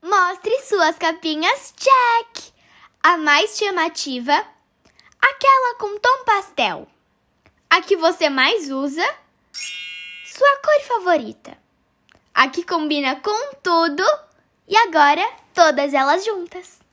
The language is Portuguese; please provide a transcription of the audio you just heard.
Mostre suas capinhas check! A mais chamativa, aquela com tom pastel, a que você mais usa, sua cor favorita, a que combina com tudo e agora todas elas juntas.